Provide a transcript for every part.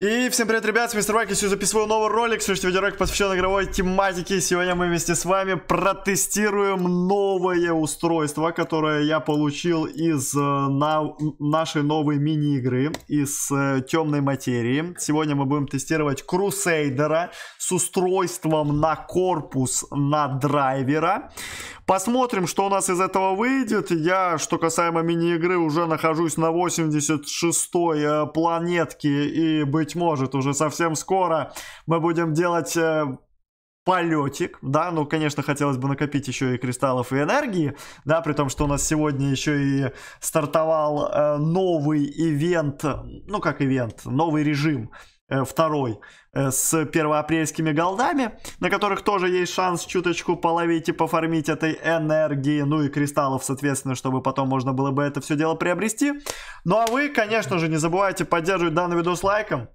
И всем привет, ребят, с Мистер Байк, я записываю новый ролик, слушайте, видеоролик посвящен игровой тематике, сегодня мы вместе с вами протестируем новое устройство, которое я получил из э, на... нашей новой мини-игры, из э, темной материи. Сегодня мы будем тестировать Крусейдера с устройством на корпус на драйвера. Посмотрим, что у нас из этого выйдет. Я, что касаемо мини-игры, уже нахожусь на 86-й э, планетке и быть быть может, уже совсем скоро мы будем делать э, полетик, да, ну, конечно, хотелось бы накопить еще и кристаллов и энергии, да, при том, что у нас сегодня еще и стартовал э, новый ивент, ну, как ивент, новый режим Э, второй э, с первоапрельскими голдами, на которых тоже есть шанс чуточку половить и пофармить этой энергии, ну и кристаллов, соответственно, чтобы потом можно было бы это все дело приобрести. Ну а вы, конечно же, не забывайте поддерживать данный видос лайком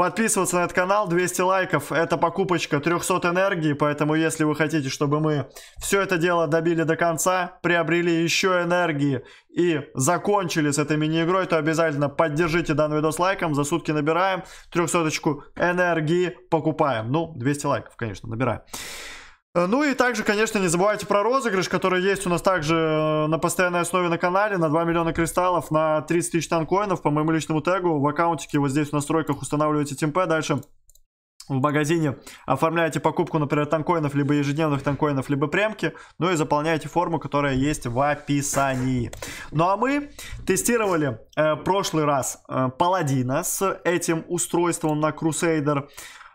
подписываться на этот канал. 200 лайков – это покупочка 300 энергии, поэтому если вы хотите, чтобы мы все это дело добили до конца, приобрели еще энергии и закончили с этой мини-игрой, то обязательно поддержите данный видос лайком. За сутки набираем 300 энергии, покупаем. Ну, 200 лайков, конечно, набираем. Э, ну и также, конечно, не забывайте про розыгрыш, который есть у нас также э, на постоянной основе на канале, на 2 миллиона кристаллов, на 30 тысяч танкоинов, по моему личному тегу, в аккаунтике вот здесь в настройках устанавливаете темпе, дальше в магазине оформляете покупку, например, танкоинов, либо ежедневных танкоинов, либо премки, ну и заполняете форму, которая есть в описании. Ну а мы тестировали э, прошлый раз э, Паладина с этим устройством на Crusader.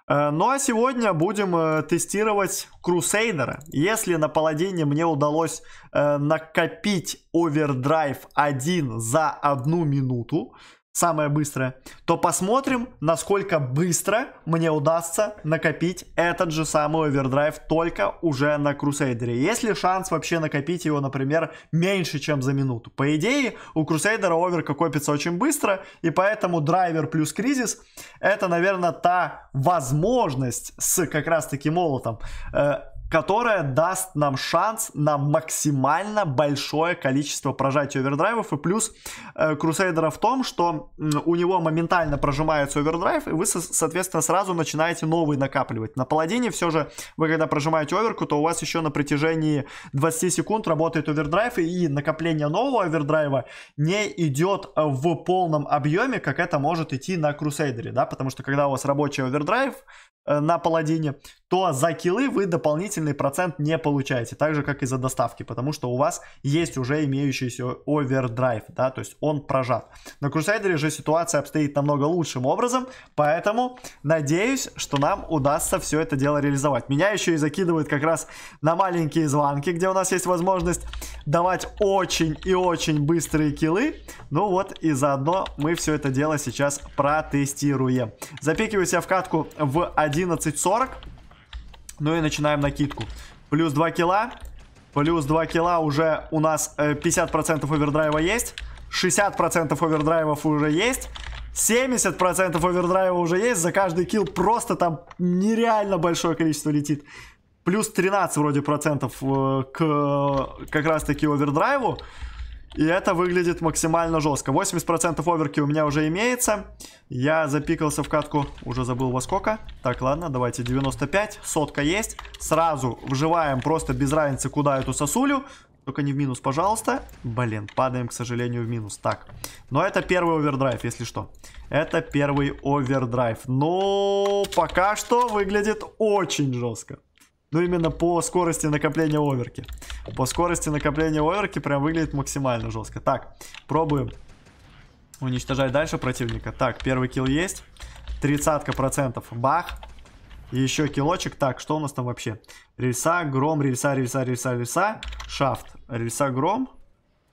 Э, ну а сегодня будем э, тестировать Крусейдера. Если на Паладине мне удалось э, накопить овердрайв один за одну минуту, самое быстрое, то посмотрим, насколько быстро мне удастся накопить этот же самый овердрайв только уже на Крусейдере. Есть ли шанс вообще накопить его, например, меньше, чем за минуту? По идее, у Крусейдера оверка копится очень быстро, и поэтому драйвер плюс кризис это, наверное, та возможность с как раз таки молотом э, которая даст нам шанс на максимально большое количество прожатий овердрайвов. И плюс э, в том, что э, у него моментально прожимается овердрайв, и вы, со- соответственно, сразу начинаете новый накапливать. На паладине все же вы, когда прожимаете оверку, то у вас еще на протяжении 20 секунд работает овердрайв, и накопление нового овердрайва не идет в полном объеме, как это может идти на Крусейдере, да, потому что когда у вас рабочий овердрайв, Э, на паладине, то за килы вы дополнительный процент не получаете, так же как и за доставки, потому что у вас есть уже имеющийся овердрайв, да, то есть он прожат. На Крусайдере же ситуация обстоит намного лучшим образом, поэтому надеюсь, что нам удастся все это дело реализовать. Меня еще и закидывают как раз на маленькие звонки, где у нас есть возможность давать очень и очень быстрые килы, ну вот и заодно мы все это дело сейчас протестируем. Запикиваю себя в катку в 1 11.40. Ну и начинаем накидку. Плюс 2 килла. Плюс 2 килла уже у нас 50% э, овердрайва есть. 60% овердрайвов уже есть. 70% овердрайва уже есть. За каждый килл просто там нереально большое количество летит. Плюс 13 вроде процентов э, к э, как раз таки овердрайву. И это выглядит максимально жестко. 80% оверки у меня уже имеется. Я запикался в катку, уже забыл во сколько. Так, ладно, давайте 95. Сотка есть. Сразу вживаем просто без разницы, куда эту сосулю. Только не в минус, пожалуйста. Блин, падаем, к сожалению, в минус. Так, но это первый овердрайв, если что. Это первый овердрайв. Но пока что выглядит очень жестко. Ну именно по скорости накопления оверки. По скорости накопления оверки прям выглядит максимально жестко. Так, пробуем уничтожать дальше противника. Так, первый килл есть. Тридцатка процентов. Бах. еще килочек. Так, что у нас там вообще? Рельса, гром, рельса, рельса, рельса, рельса. Шафт. Рельса, гром.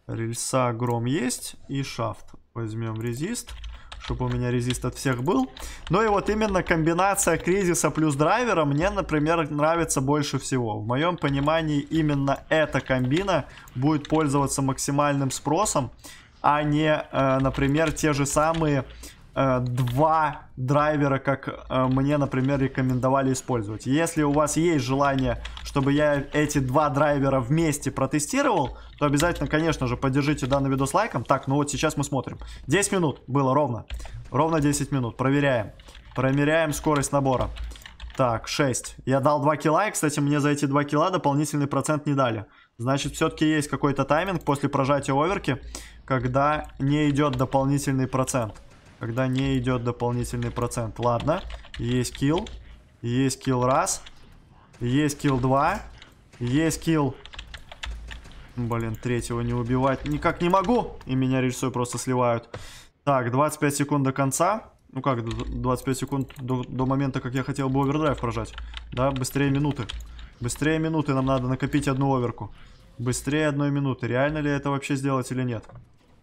Рельса, гром есть. И шафт. Возьмем резист. Резист чтобы у меня резист от всех был. Ну и вот именно комбинация кризиса плюс драйвера мне, например, нравится больше всего. В моем понимании именно эта комбина будет пользоваться максимальным спросом, а не, э, например, те же самые э, два драйвера, как э, мне, например, рекомендовали использовать. Если у вас есть желание чтобы я эти два драйвера вместе протестировал, то обязательно, конечно же, поддержите данный видос лайком. Так, ну вот сейчас мы смотрим. 10 минут было ровно. Ровно 10 минут. Проверяем. Промеряем скорость набора. Так, 6. Я дал 2 килла, и, кстати, мне за эти 2 килла дополнительный процент не дали. Значит, все-таки есть какой-то тайминг после прожатия оверки, когда не идет дополнительный процент. Когда не идет дополнительный процент. Ладно, есть килл. Есть килл раз. Есть килл 2. Есть килл. Блин, третьего не убивать никак не могу. И меня рельсой просто сливают. Так, 25 секунд до конца. Ну как, 25 секунд до, до момента, как я хотел бы овердрайв прожать. Да, быстрее минуты. Быстрее минуты нам надо накопить одну оверку. Быстрее одной минуты. Реально ли это вообще сделать или нет?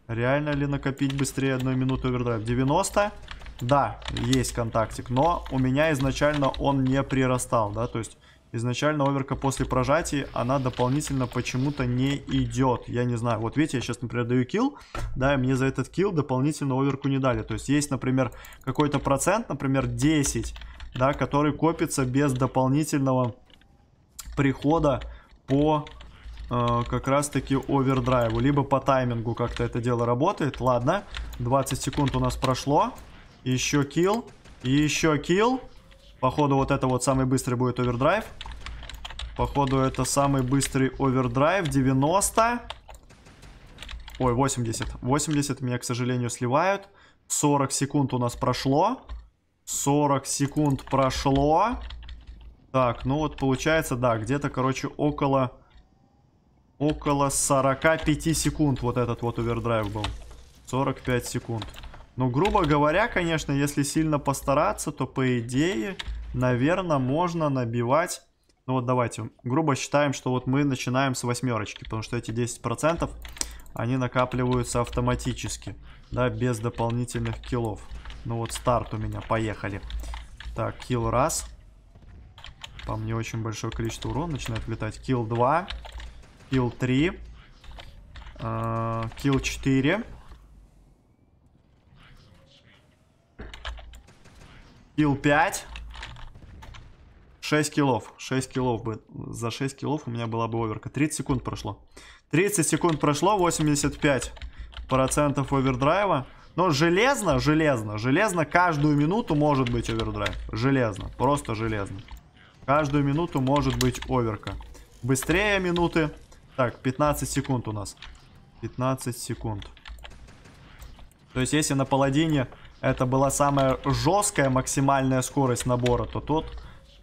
Реально ли накопить быстрее одной минуты овердрайв? 90. Да, есть контактик, но у меня изначально он не прирастал, да, то есть Изначально оверка после прожатий, она дополнительно почему-то не идет. Я не знаю. Вот видите, я сейчас, например, даю килл, да, и мне за этот килл дополнительно оверку не дали. То есть есть, например, какой-то процент, например, 10, да, который копится без дополнительного прихода по э, как раз-таки овердрайву, либо по таймингу как-то это дело работает. Ладно, 20 секунд у нас прошло, еще килл, еще килл, Походу вот это вот самый быстрый будет овердрайв. Походу это самый быстрый овердрайв. 90. Ой, 80. 80 меня, к сожалению, сливают. 40 секунд у нас прошло. 40 секунд прошло. Так, ну вот получается, да, где-то, короче, около... Около 45 секунд вот этот вот овердрайв был. 45 секунд. Ну грубо говоря, конечно, если сильно постараться, то, по идее, наверное, можно набивать... Ну вот давайте, грубо считаем, что вот мы начинаем с восьмерочки, потому что эти 10% они накапливаются автоматически, да, без дополнительных киллов. Ну вот старт у меня, поехали. Так, килл раз. По мне очень большое количество урона начинает летать. Килл два. Килл три. Э, килл четыре. Килл 5. 6 киллов. 6 киллов бы. За 6 киллов у меня была бы оверка. 30 секунд прошло. 30 секунд прошло. 85 процентов овердрайва. Но железно, железно, железно каждую минуту может быть овердрайв. Железно. Просто железно. Каждую минуту может быть оверка. Быстрее минуты. Так, 15 секунд у нас. 15 секунд. То есть, если на паладине это была самая жесткая максимальная скорость набора, то тут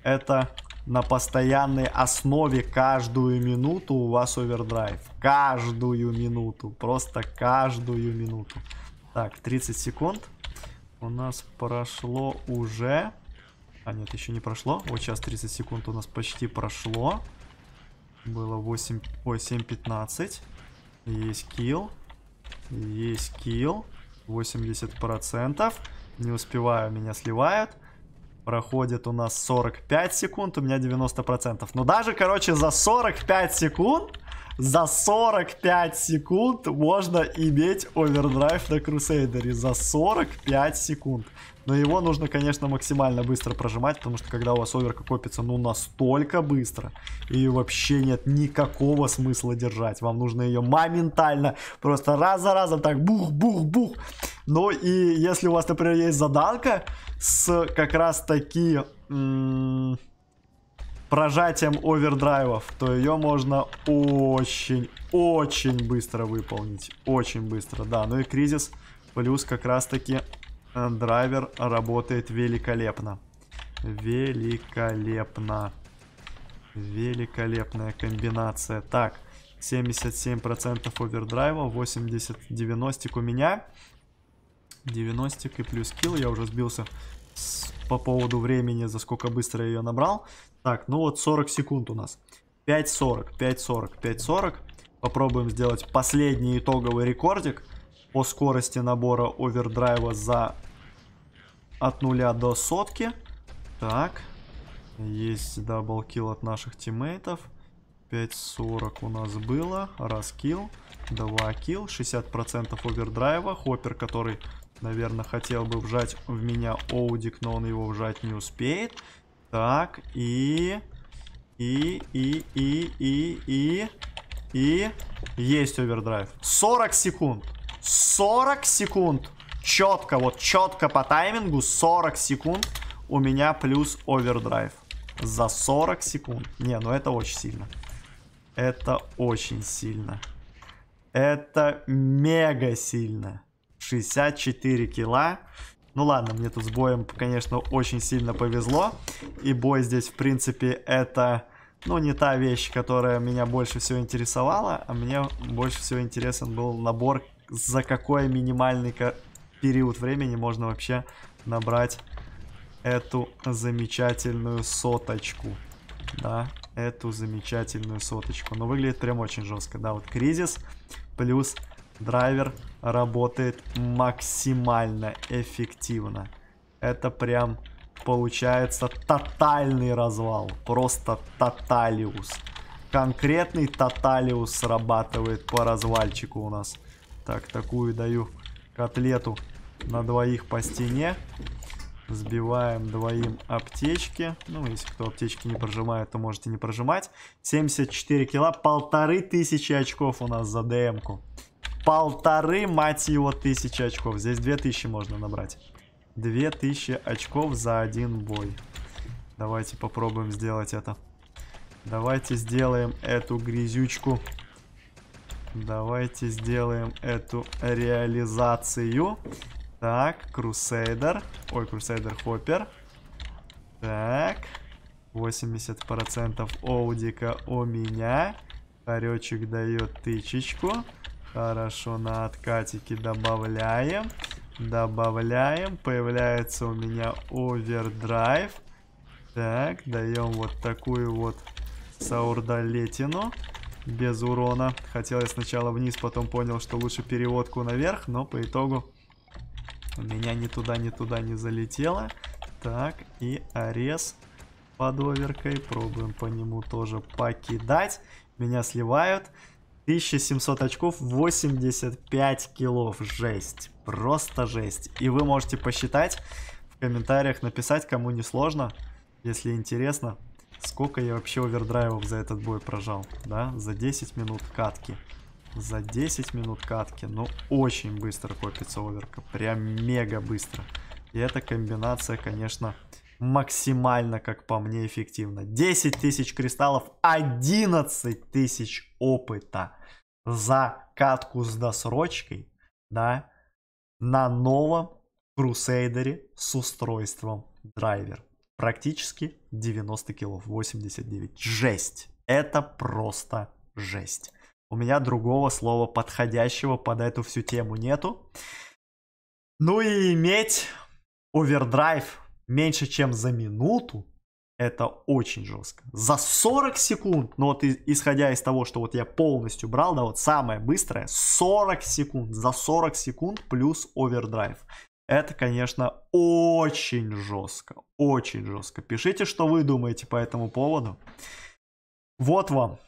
это на постоянной основе каждую минуту у вас овердрайв. Каждую минуту, просто каждую минуту. Так, 30 секунд. У нас прошло уже... А нет, еще не прошло. Вот сейчас 30 секунд у нас почти прошло. Было 8... Ой, 7.15. Есть килл. Есть килл. 80%. Не успеваю, меня сливают. Проходит у нас 45 секунд, у меня 90%. Но даже, короче, за 45 секунд за 45 секунд можно иметь овердрайв на Крусейдере. За 45 секунд. Но его нужно, конечно, максимально быстро прожимать, потому что когда у вас оверка копится, ну, настолько быстро, и вообще нет никакого смысла держать. Вам нужно ее моментально, просто раз за разом так бух-бух-бух. Ну, и если у вас, например, есть заданка с как раз таки... -м прожатием овердрайвов, то ее можно очень-очень быстро выполнить. Очень быстро, да. Ну и кризис плюс как раз-таки э, драйвер работает великолепно. Великолепно. Великолепная комбинация. Так, 77% овердрайва, 80 90 у меня. 90 и плюс килл, я уже сбился с по поводу времени, за сколько быстро я ее набрал. Так, ну вот 40 секунд у нас. 5.40, 5.40, 5.40. Попробуем сделать последний итоговый рекордик по скорости набора овердрайва за от нуля до сотки. Так, есть даблкил от наших тиммейтов. 5.40 у нас было. Раз килл, два килл, 60% овердрайва. Хоппер, который Наверное, хотел бы вжать в меня Оудик, но он его вжать не успеет. Так, и... И, и, и, и, и... И... Есть овердрайв. 40 секунд. 40 секунд. Четко, вот четко по таймингу 40 секунд у меня плюс овердрайв. За 40 секунд. Не, ну это очень сильно. Это очень сильно. Это мега сильно. 64 килла. Ну ладно, мне тут с боем, конечно, очень сильно повезло. И бой здесь, в принципе, это, ну, не та вещь, которая меня больше всего интересовала. А мне больше всего интересен был набор, за какой минимальный период времени можно вообще набрать эту замечательную соточку. Да, эту замечательную соточку. Но выглядит прям очень жестко. Да, вот кризис плюс драйвер работает максимально эффективно. Это прям получается тотальный развал. Просто тоталиус. Конкретный тоталиус срабатывает по развальчику у нас. Так, такую даю котлету на двоих по стене. Сбиваем двоим аптечки. Ну, если кто аптечки не прожимает, то можете не прожимать. 74 кило, полторы тысячи очков у нас за ДМ-ку. Полторы, мать его, тысячи очков. Здесь две тысячи можно набрать. Две тысячи очков за один бой. Давайте попробуем сделать это. Давайте сделаем эту грязючку. Давайте сделаем эту реализацию. Так, Крусейдер. Ой, Крусейдер Хоппер. Так. 80% Оудика у меня. Хоречек дает тычечку. Хорошо, на откатике добавляем. Добавляем. Появляется у меня овердрайв. Так, даем вот такую вот саурдолетину. Без урона. Хотел я сначала вниз, потом понял, что лучше переводку наверх, но по итогу у меня ни туда, ни туда не залетело. Так, и арес под оверкой. Пробуем по нему тоже покидать. Меня сливают. 1700 очков, 85 килов. Жесть. Просто жесть. И вы можете посчитать в комментариях, написать, кому не сложно, если интересно, сколько я вообще овердрайвов за этот бой прожал. Да, за 10 минут катки. За 10 минут катки. Ну, очень быстро копится оверка. Прям мега быстро. И эта комбинация, конечно, максимально, как по мне, эффективно. 10 тысяч кристаллов, 11 тысяч опыта за катку с досрочкой, да, на новом Крусейдере с устройством драйвер. Практически 90 килов, 89. Жесть! Это просто жесть. У меня другого слова подходящего под эту всю тему нету. Ну и иметь овердрайв меньше, чем за минуту, это очень жестко. За 40 секунд, но ну вот исходя из того, что вот я полностью брал, да, вот самое быстрое, 40 секунд, за 40 секунд плюс овердрайв. Это, конечно, очень жестко, очень жестко. Пишите, что вы думаете по этому поводу. Вот вам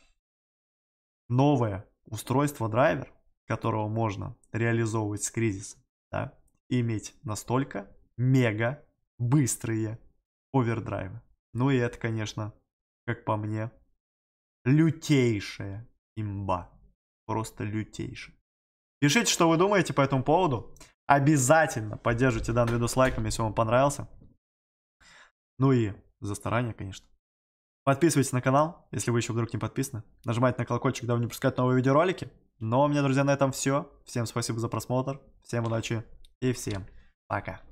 новое устройство драйвер, которого можно реализовывать с кризисом, да, иметь настолько мега быстрые овердрайвы. Ну и это, конечно, как по мне, лютейшая имба. Просто лютейшая. Пишите, что вы думаете по этому поводу. Обязательно поддержите данный видос лайком, если вам понравился. Ну и за старание, конечно. Подписывайтесь на канал, если вы еще вдруг не подписаны. Нажимайте на колокольчик, дабы не пропускать новые видеоролики. Ну а у меня, друзья, на этом все. Всем спасибо за просмотр. Всем удачи и всем пока.